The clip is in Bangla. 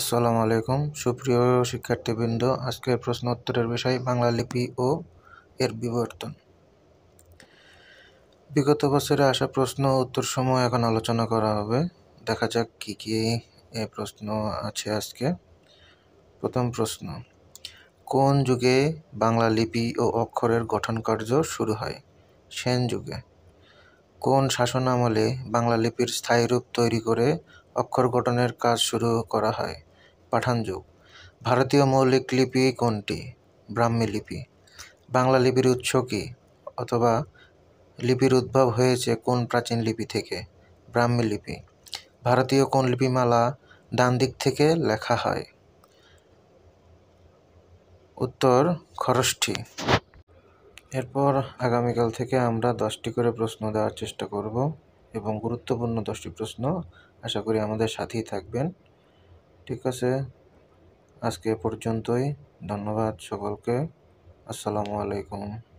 আসসালামু আলাইকুম সুপ্রিয় শিক্ষার্থীবৃন্দ আজকের প্রশ্ন উত্তরের বিষয় বাংলা লিপি ও এর বিবর্তন বিগত বছরে আসা প্রশ্ন উত্তর সময় এখন আলোচনা করা হবে দেখা যাক কি কি প্রশ্ন আছে আজকে প্রথম প্রশ্ন কোন যুগে বাংলা লিপি ও অক্ষরের গঠন কার্য শুরু হয় সেন যুগে কোন শাসন আমলে বাংলা লিপির স্থায়ী রূপ তৈরি করে অক্ষর গঠনের কাজ শুরু করা হয় পাঠান যুগ ভারতীয় মৌলিক লিপি কোনটি ব্রাহ্মী লিপি বাংলা লিপির উৎস কী অথবা লিপির উদ্ভব হয়েছে কোন প্রাচীন লিপি থেকে ব্রাহ্মী লিপি ভারতীয় কোন লিপিমালা ডান দিক থেকে লেখা হয় উত্তর খরষ্ঠী এরপর আগামীকাল থেকে আমরা দশটি করে প্রশ্ন দেওয়ার চেষ্টা করব এবং গুরুত্বপূর্ণ দশটি প্রশ্ন আশা করি আমাদের সাথেই থাকবেন ঠিক আছে আজকে পর্যন্তই ধন্যবাদ সকলকে আসসালামু আলাইকুম